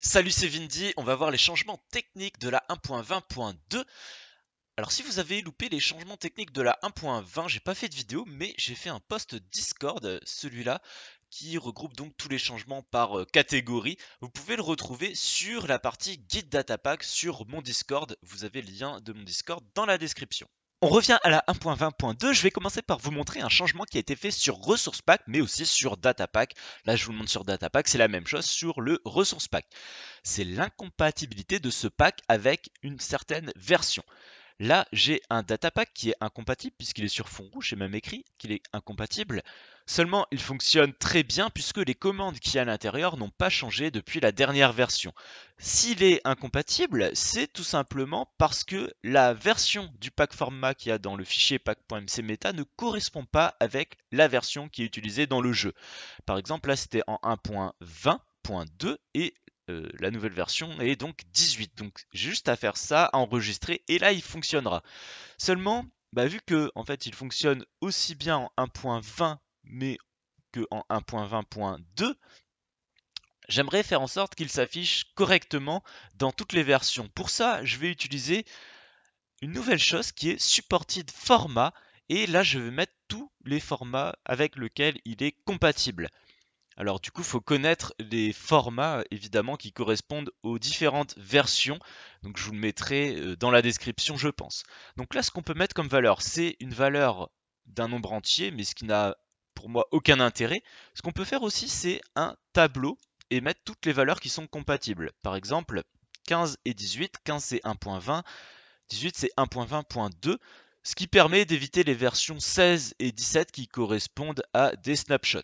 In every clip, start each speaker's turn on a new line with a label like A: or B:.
A: Salut, c'est Vindy. On va voir les changements techniques de la 1.20.2. Alors, si vous avez loupé les changements techniques de la 1.20, j'ai pas fait de vidéo, mais j'ai fait un post Discord, celui-là, qui regroupe donc tous les changements par euh, catégorie. Vous pouvez le retrouver sur la partie guide data pack sur mon Discord. Vous avez le lien de mon Discord dans la description. On revient à la 1.20.2, je vais commencer par vous montrer un changement qui a été fait sur Resource Pack, mais aussi sur Data Pack. Là, je vous le montre sur Data Pack, c'est la même chose sur le Resource Pack. C'est l'incompatibilité de ce pack avec une certaine version. Là, j'ai un datapack qui est incompatible puisqu'il est sur fond rouge, et même écrit qu'il est incompatible. Seulement, il fonctionne très bien puisque les commandes qui y a à l'intérieur n'ont pas changé depuis la dernière version. S'il est incompatible, c'est tout simplement parce que la version du pack format qu'il y a dans le fichier pack.mcmeta ne correspond pas avec la version qui est utilisée dans le jeu. Par exemple, là c'était en 1.20.2 et euh, la nouvelle version est donc 18. Donc juste à faire ça, à enregistrer, et là il fonctionnera. Seulement, bah, vu que en fait il fonctionne aussi bien en 1.20 mais que en 1.20.2, j'aimerais faire en sorte qu'il s'affiche correctement dans toutes les versions. Pour ça, je vais utiliser une nouvelle chose qui est supported format. Et là, je vais mettre tous les formats avec lesquels il est compatible. Alors du coup, il faut connaître les formats évidemment qui correspondent aux différentes versions. Donc je vous le mettrai euh, dans la description, je pense. Donc là, ce qu'on peut mettre comme valeur, c'est une valeur d'un nombre entier, mais ce qui n'a pour moi aucun intérêt. Ce qu'on peut faire aussi, c'est un tableau et mettre toutes les valeurs qui sont compatibles. Par exemple, 15 et 18, 15 c'est 1.20, 18 c'est 1.20.2, ce qui permet d'éviter les versions 16 et 17 qui correspondent à des snapshots.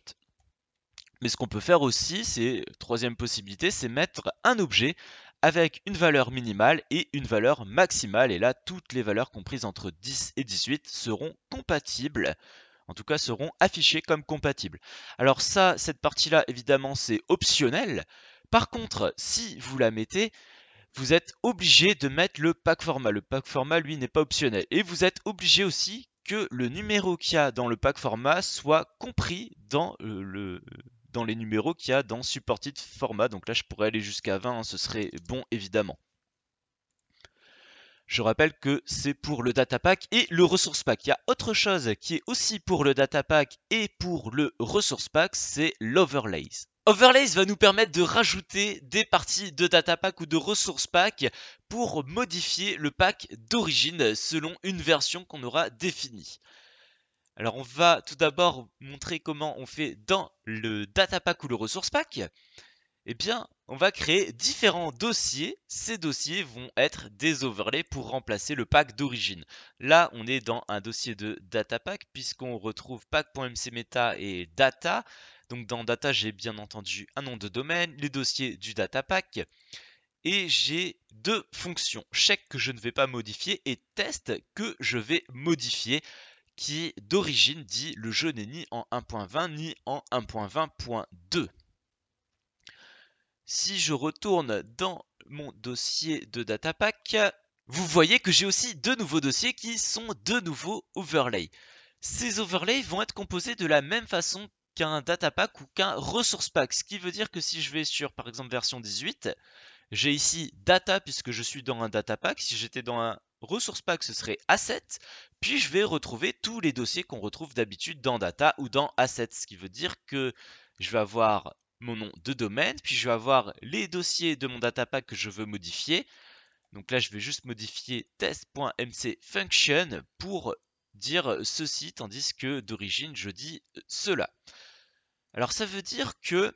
A: Mais ce qu'on peut faire aussi, c'est, troisième possibilité, c'est mettre un objet avec une valeur minimale et une valeur maximale. Et là, toutes les valeurs comprises entre 10 et 18 seront compatibles en tout cas seront affichées comme compatibles. Alors ça, cette partie-là, évidemment, c'est optionnel. Par contre, si vous la mettez, vous êtes obligé de mettre le pack format. Le pack format, lui, n'est pas optionnel. Et vous êtes obligé aussi que le numéro qu'il y a dans le pack format soit compris dans euh, le, dans les numéros qu'il y a dans Supported Format. Donc là, je pourrais aller jusqu'à 20, hein, ce serait bon évidemment. Je rappelle que c'est pour le data pack et le resource pack. Il y a autre chose qui est aussi pour le data pack et pour le resource pack, c'est l'overlays. Overlays va nous permettre de rajouter des parties de data pack ou de Resource pack pour modifier le pack d'origine selon une version qu'on aura définie. Alors on va tout d'abord montrer comment on fait dans le data pack ou le resource pack. Eh bien, on va créer différents dossiers. Ces dossiers vont être des overlays pour remplacer le pack d'origine. Là, on est dans un dossier de data pack puisqu'on retrouve pack.mcmeta et data. Donc dans data, j'ai bien entendu un nom de domaine, les dossiers du data pack. Et j'ai deux fonctions, check que je ne vais pas modifier et test que je vais modifier qui d'origine dit le jeu n'est ni en 1.20 ni en 1.20.2. Si je retourne dans mon dossier de datapack, vous voyez que j'ai aussi deux nouveaux dossiers qui sont de nouveaux overlays. Ces overlays vont être composés de la même façon qu'un datapack ou qu'un resource pack, ce qui veut dire que si je vais sur par exemple version 18, j'ai ici data puisque je suis dans un datapack, si j'étais dans un ressource pack ce serait asset, puis je vais retrouver tous les dossiers qu'on retrouve d'habitude dans data ou dans asset, ce qui veut dire que je vais avoir mon nom de domaine, puis je vais avoir les dossiers de mon data pack que je veux modifier. Donc là, je vais juste modifier function pour dire ceci, tandis que d'origine, je dis cela. Alors ça veut dire que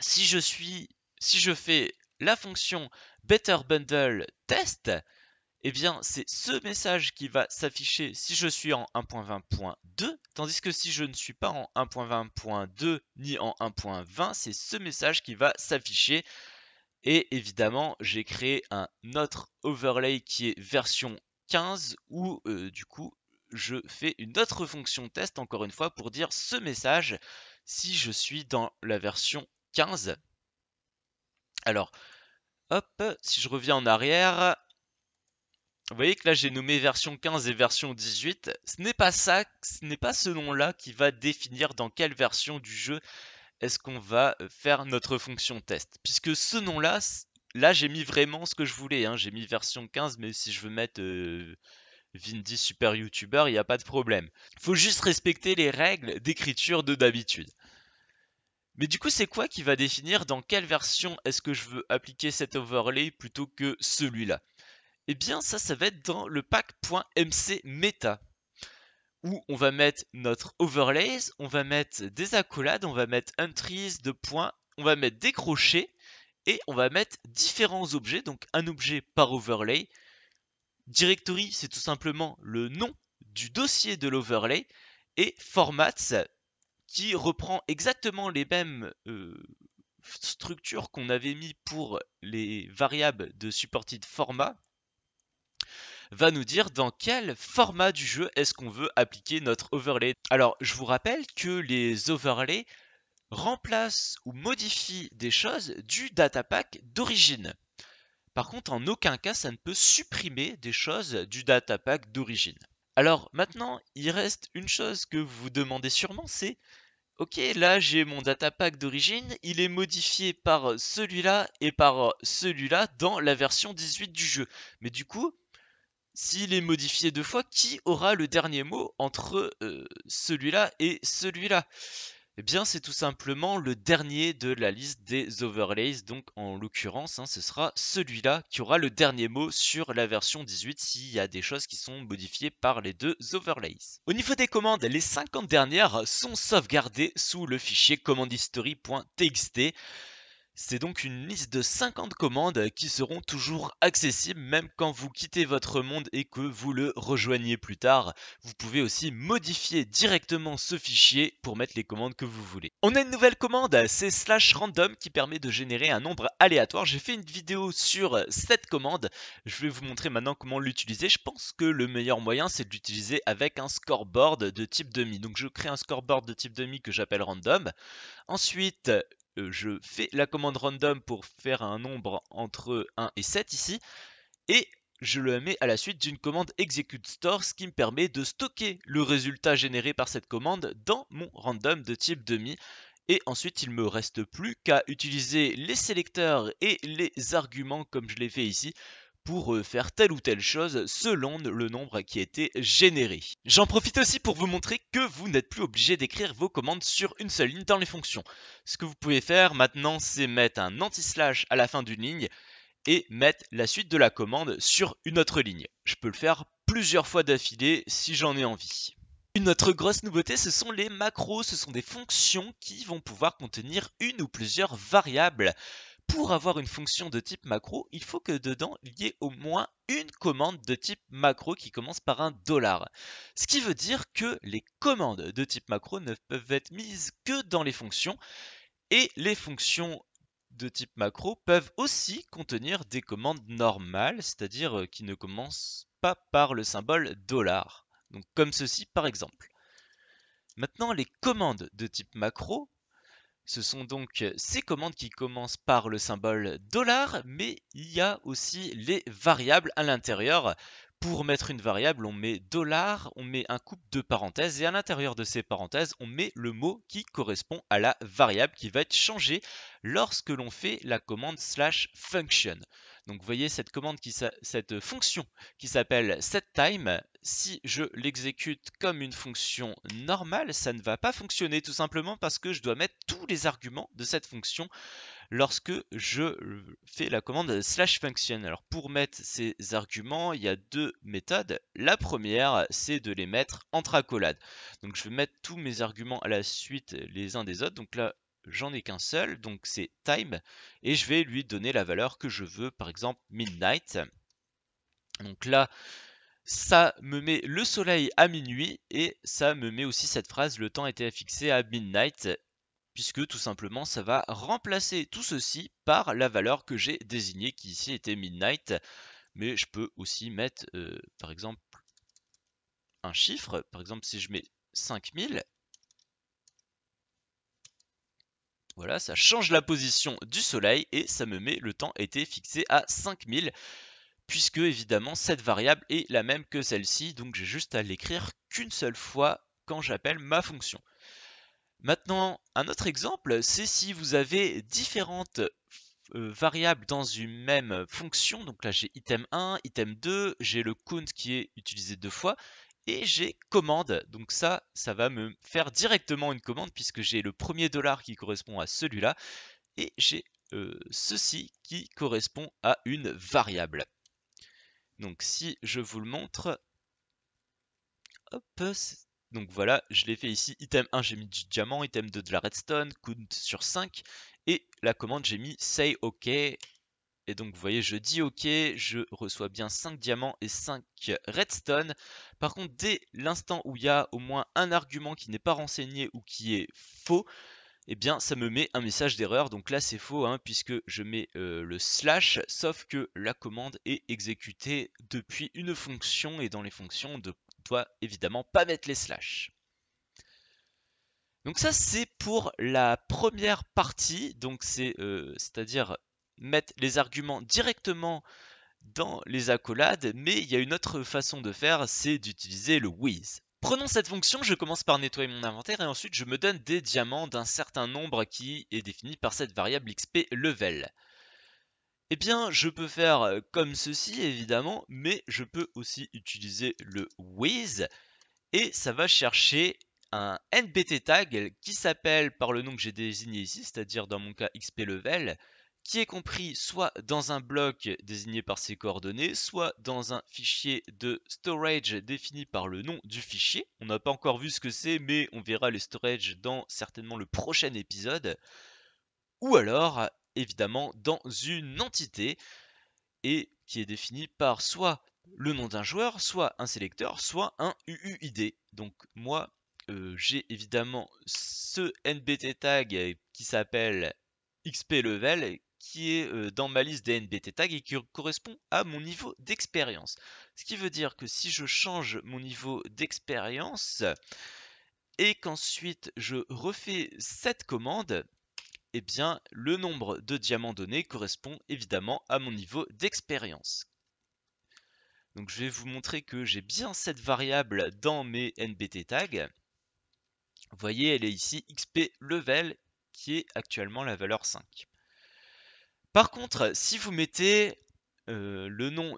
A: si je suis, si je fais la fonction better bundle test, eh bien c'est ce message qui va s'afficher si je suis en 1.20.2, tandis que si je ne suis pas en 1.20.2 ni en 1.20, c'est ce message qui va s'afficher. Et évidemment, j'ai créé un autre overlay qui est version 15 où euh, du coup je fais une autre fonction test encore une fois pour dire ce message si je suis dans la version 15. Alors, hop, si je reviens en arrière, vous voyez que là j'ai nommé version 15 et version 18. Ce n'est pas ça, ce n'est pas ce nom-là qui va définir dans quelle version du jeu est-ce qu'on va euh, faire notre fonction test. Puisque ce nom-là, là, j'ai mis vraiment ce que je voulais. Hein. J'ai mis version 15, mais si je veux mettre euh, Vindy Super YouTuber, il n'y a pas de problème. Il faut juste respecter les règles d'écriture de d'habitude. Mais du coup, c'est quoi qui va définir dans quelle version est-ce que je veux appliquer cet overlay plutôt que celui-là et eh bien, ça, ça va être dans le pack.mc meta où on va mettre notre overlays, on va mettre des accolades, on va mettre entries de points, on va mettre des crochets et on va mettre différents objets, donc un objet par overlay. Directory, c'est tout simplement le nom du dossier de l'overlay et formats qui reprend exactement les mêmes euh, structures qu'on avait mis pour les variables de supported format va nous dire dans quel format du jeu est-ce qu'on veut appliquer notre overlay. Alors, je vous rappelle que les overlays remplacent ou modifient des choses du datapack d'origine. Par contre, en aucun cas, ça ne peut supprimer des choses du datapack d'origine. Alors maintenant, il reste une chose que vous vous demandez sûrement, c'est Ok, là j'ai mon datapack d'origine, il est modifié par celui-là et par celui-là dans la version 18 du jeu. Mais du coup, s'il est modifié deux fois, qui aura le dernier mot entre euh, celui-là et celui-là Eh bien, c'est tout simplement le dernier de la liste des overlays. Donc, en l'occurrence, hein, ce sera celui-là qui aura le dernier mot sur la version 18 s'il y a des choses qui sont modifiées par les deux overlays. Au niveau des commandes, les 50 dernières sont sauvegardées sous le fichier commandhistory.txt. C'est donc une liste de 50 commandes qui seront toujours accessibles même quand vous quittez votre monde et que vous le rejoignez plus tard. Vous pouvez aussi modifier directement ce fichier pour mettre les commandes que vous voulez. On a une nouvelle commande, c'est slash random qui permet de générer un nombre aléatoire. J'ai fait une vidéo sur cette commande. Je vais vous montrer maintenant comment l'utiliser. Je pense que le meilleur moyen c'est de l'utiliser avec un scoreboard de type demi. Donc je crée un scoreboard de type demi que j'appelle random. Ensuite, euh, je fais la commande random pour faire un nombre entre 1 et 7 ici, et je le mets à la suite d'une commande execute store, ce qui me permet de stocker le résultat généré par cette commande dans mon random de type demi. Et ensuite, il me reste plus qu'à utiliser les sélecteurs et les arguments comme je l'ai fait ici pour euh, faire telle ou telle chose selon le nombre qui a été généré. J'en profite aussi pour vous montrer que vous n'êtes plus obligé d'écrire vos commandes sur une seule ligne dans les fonctions. Ce que vous pouvez faire maintenant, c'est mettre un anti-slash à la fin d'une ligne et mettre la suite de la commande sur une autre ligne. Je peux le faire plusieurs fois d'affilée si j'en ai envie. Une autre grosse nouveauté, ce sont les macros, ce sont des fonctions qui vont pouvoir contenir une ou plusieurs variables. Pour avoir une fonction de type macro, il faut que dedans il y ait au moins une commande de type macro qui commence par un dollar. Ce qui veut dire que les commandes de type macro ne peuvent être mises que dans les fonctions et les fonctions de type macro peuvent aussi contenir des commandes normales, c'est-à-dire euh, qui ne commencent pas par le symbole dollar. Donc comme ceci par exemple. Maintenant, les commandes de type macro ce sont donc ces commandes qui commencent par le symbole dollar, mais il y a aussi les variables à l'intérieur. Pour mettre une variable, on met dollar, on met un couple de parenthèses et à l'intérieur de ces parenthèses, on met le mot qui correspond à la variable qui va être changée lorsque l'on fait la commande slash function. Donc vous voyez cette commande, qui cette fonction qui s'appelle setTime, si je l'exécute comme une fonction normale, ça ne va pas fonctionner tout simplement parce que je dois mettre tous les arguments de cette fonction lorsque je fais la commande slash function. Alors pour mettre ces arguments, il y a deux méthodes. La première, c'est de les mettre entre accolades. Donc je vais mettre tous mes arguments à la suite les uns des autres. Donc là, j'en ai qu'un seul, donc c'est time, et je vais lui donner la valeur que je veux, par exemple midnight. Donc là, ça me met le soleil à minuit, et ça me met aussi cette phrase, le temps était affixé à midnight, puisque tout simplement ça va remplacer tout ceci par la valeur que j'ai désignée, qui ici était midnight, mais je peux aussi mettre, euh, par exemple, un chiffre, par exemple si je mets 5000, Voilà, ça change la position du soleil et ça me met le temps été fixé à 5000 puisque évidemment cette variable est la même que celle-ci, donc j'ai juste à l'écrire qu'une seule fois quand j'appelle ma fonction. Maintenant, un autre exemple, c'est si vous avez différentes euh, variables dans une même fonction, donc là j'ai item 1, item 2, j'ai le count qui est utilisé deux fois, et j'ai commande. Donc ça, ça va me faire directement une commande puisque j'ai le premier dollar qui correspond à celui-là et j'ai euh, ceci qui correspond à une variable. Donc si je vous le montre, hop, donc voilà, je l'ai fait ici, item 1 j'ai mis du diamant, item 2 de la redstone, count sur 5, et la commande j'ai mis say ok et donc vous voyez, je dis ok, je reçois bien 5 diamants et 5 redstone. Par contre, dès l'instant où il y a au moins un argument qui n'est pas renseigné ou qui est faux, eh bien ça me met un message d'erreur. Donc là c'est faux hein, puisque je mets euh, le slash, sauf que la commande est exécutée depuis une fonction et dans les fonctions on ne doit évidemment pas mettre les slash. Donc ça c'est pour la première partie, donc c'est euh, c'est-à-dire mettre les arguments directement dans les accolades, mais il y a une autre façon de faire, c'est d'utiliser le with. Prenons cette fonction, je commence par nettoyer mon inventaire et ensuite je me donne des diamants d'un certain nombre qui est défini par cette variable xp level. Eh bien, je peux faire comme ceci évidemment, mais je peux aussi utiliser le with et ça va chercher un nbt tag qui s'appelle par le nom que j'ai désigné ici, c'est-à-dire dans mon cas xp level qui est compris soit dans un bloc désigné par ses coordonnées, soit dans un fichier de storage défini par le nom du fichier. On n'a pas encore vu ce que c'est, mais on verra le storage dans certainement le prochain épisode. Ou alors, évidemment, dans une entité, et qui est définie par soit le nom d'un joueur, soit un sélecteur, soit un UUID. Donc moi, euh, j'ai évidemment ce NBT tag qui s'appelle XP level qui est dans ma liste des NBT tags et qui correspond à mon niveau d'expérience. Ce qui veut dire que si je change mon niveau d'expérience et qu'ensuite je refais cette commande, eh bien le nombre de diamants donnés correspond évidemment à mon niveau d'expérience. Donc je vais vous montrer que j'ai bien cette variable dans mes NBT tags. Vous voyez, elle est ici XP level qui est actuellement la valeur 5. Par contre, si vous mettez euh, le nom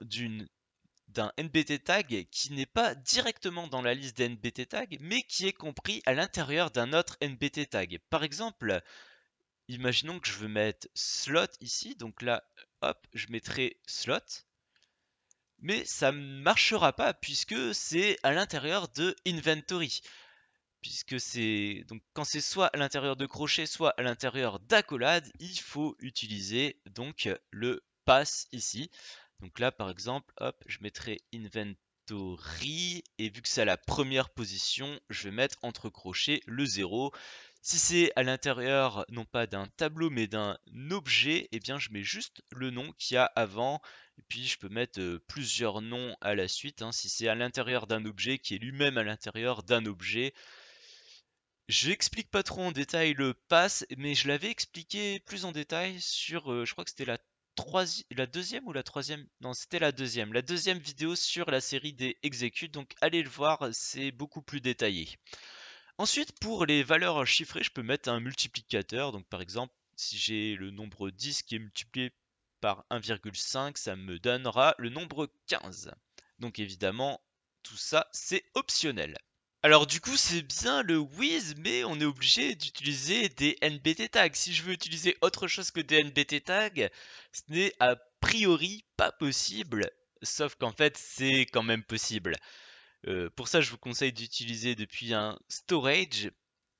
A: d'un NBT tag qui n'est pas directement dans la liste des NBT tags, mais qui est compris à l'intérieur d'un autre NBT tag. Par exemple, imaginons que je veux mettre slot ici, donc là, hop, je mettrai slot, mais ça ne marchera pas puisque c'est à l'intérieur de inventory puisque c'est donc quand c'est soit à l'intérieur de crochet, soit à l'intérieur d'accolade, il faut utiliser donc le pass ici. Donc là par exemple, hop, je mettrai inventory et vu que c'est à la première position, je vais mettre entre crochets le 0. Si c'est à l'intérieur non pas d'un tableau mais d'un objet, et eh bien je mets juste le nom qu'il y a avant et puis je peux mettre euh, plusieurs noms à la suite. Hein. si c'est à l'intérieur d'un objet qui est lui-même à l'intérieur d'un objet, J'explique pas trop en détail le pass, mais je l'avais expliqué plus en détail sur, euh, je crois que c'était la, deuxième ou la troisième, non c'était la deuxième, la deuxième vidéo sur la série des exécutes, donc allez le voir, c'est beaucoup plus détaillé. Ensuite, pour les valeurs chiffrées, je peux mettre un multiplicateur, donc par exemple, si j'ai le nombre 10 qui est multiplié par 1,5, ça me donnera le nombre 15. Donc évidemment, tout ça, c'est optionnel. Alors du coup, c'est bien le Wiz, mais on est obligé d'utiliser des NBT tags. Si je veux utiliser autre chose que des NBT tags, ce n'est a priori pas possible, sauf qu'en fait, c'est quand même possible. Euh, pour ça, je vous conseille d'utiliser depuis un storage.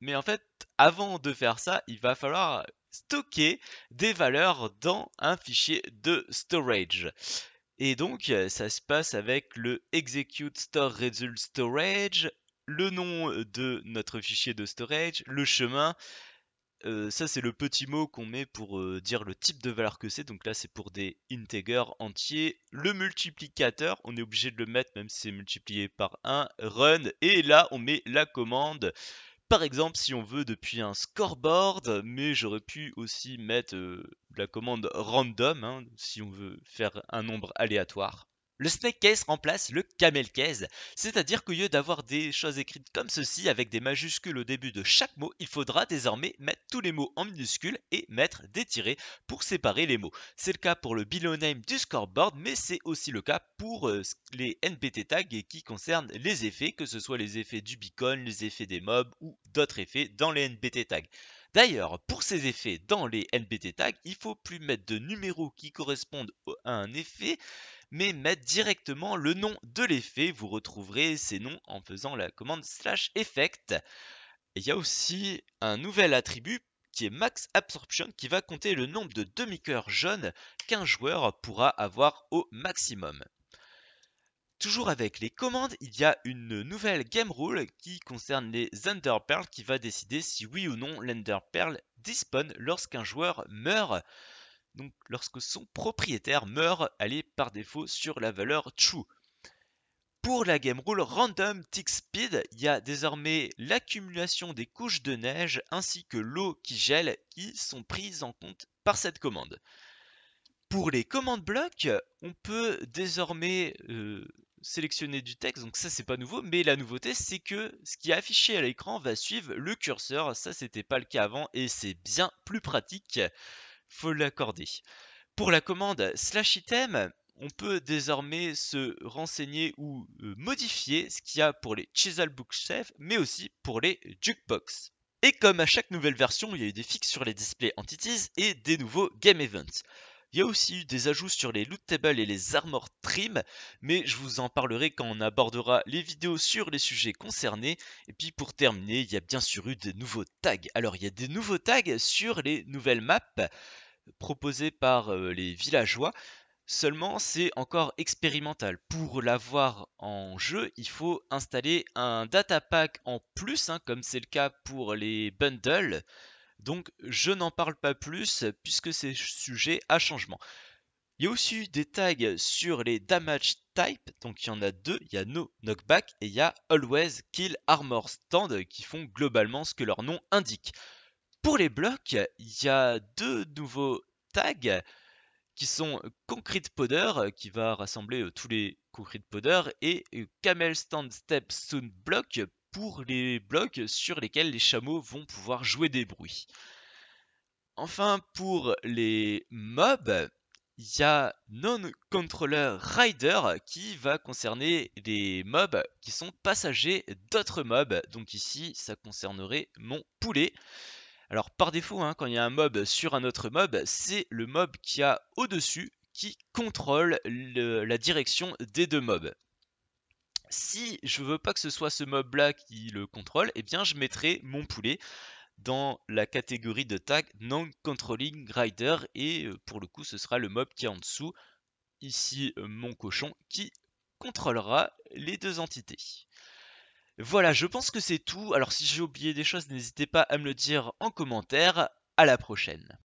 A: Mais en fait, avant de faire ça, il va falloir stocker des valeurs dans un fichier de storage. Et donc, ça se passe avec le execute store result storage le nom euh, de notre fichier de storage, le chemin. Euh, ça c'est le petit mot qu'on met pour euh, dire le type de valeur que c'est, donc là c'est pour des integers entiers. Le multiplicateur, on est obligé de le mettre même si c'est multiplié par 1, run, et là on met la commande. Par exemple si on veut depuis un scoreboard, mais j'aurais pu aussi mettre la commande random hein, si on veut faire un nombre aléatoire. Le snake case remplace le camel case, c'est-à-dire qu'au lieu d'avoir des choses écrites comme ceci avec des majuscules au début de chaque mot, il faudra désormais mettre tous les mots en minuscules et mettre des tirets pour séparer les mots. C'est le cas pour le below name du scoreboard, mais c'est aussi le cas pour euh, les NBT tags qui concernent les effets, que ce soit les effets du beacon, les effets des mobs ou d'autres effets dans les NBT tags. D'ailleurs, pour ces effets dans les NBT tags, il faut plus mettre de numéros qui correspondent à un effet, mais mettre directement le nom de l'effet. Vous retrouverez ces noms en faisant la commande slash effect. il y a aussi un nouvel attribut qui est Max Absorption qui va compter le nombre de demi-cœurs jaunes qu'un joueur pourra avoir au maximum. Toujours avec les commandes, il y a une nouvelle game rule qui concerne les Ender Pearls qui va décider si oui ou non l'Ender Pearl dispone lorsqu'un joueur meurt. Donc lorsque son propriétaire meurt, elle est par défaut sur la valeur true. Pour la game rule Random Tick Speed, il y a désormais l'accumulation des couches de neige ainsi que l'eau qui gèle qui sont prises en compte par cette commande. Pour les commandes blocs, on peut désormais euh, sélectionner du texte, donc ça c'est pas nouveau, mais la nouveauté c'est que ce qui est affiché à l'écran va suivre le curseur, ça c'était pas le cas avant et c'est bien plus pratique faut l'accorder. Pour la commande slash item, on peut désormais se renseigner ou euh, modifier ce qu'il y a pour les Chisel Bookshelf, mais aussi pour les Jukebox. Et comme à chaque nouvelle version, il y a eu des fixes sur les displays Entities et des nouveaux Game Events. Il y a aussi eu des ajouts sur les loot tables et les armor trim, mais je vous en parlerai quand on abordera les vidéos sur les sujets concernés. Et puis pour terminer, il y a bien sûr eu des nouveaux tags. Alors il y a des nouveaux tags sur les nouvelles maps proposées par euh, les villageois. Seulement, c'est encore expérimental. Pour l'avoir en jeu, il faut installer un datapack en plus, hein, comme c'est le cas pour les bundles. Donc je n'en parle pas plus puisque c'est sujet à changement. Il y a aussi des tags sur les damage type, donc il y en a deux, il y a no knockback et il y a always kill armor stand qui font globalement ce que leur nom indique. Pour les blocs, il y a deux nouveaux tags qui sont concrete powder qui va rassembler euh, tous les concrete powder et euh, camel stand step soon block pour les blocs sur lesquels les chameaux vont pouvoir jouer des bruits. Enfin, pour les mobs, il y a Non-Controller Rider qui va concerner les mobs qui sont passagers d'autres mobs. Donc ici, ça concernerait mon poulet. Alors par défaut, hein, quand il y a un mob sur un autre mob, c'est le mob qui a au-dessus qui contrôle la direction des deux mobs si je veux pas que ce soit ce mob là qui le contrôle, eh bien je mettrai mon poulet dans la catégorie de tag non-controlling rider et euh, pour le coup ce sera le mob qui est en dessous, ici euh, mon cochon, qui contrôlera les deux entités. Voilà, je pense que c'est tout. Alors si j'ai oublié des choses, n'hésitez pas à me le dire en commentaire. À la prochaine.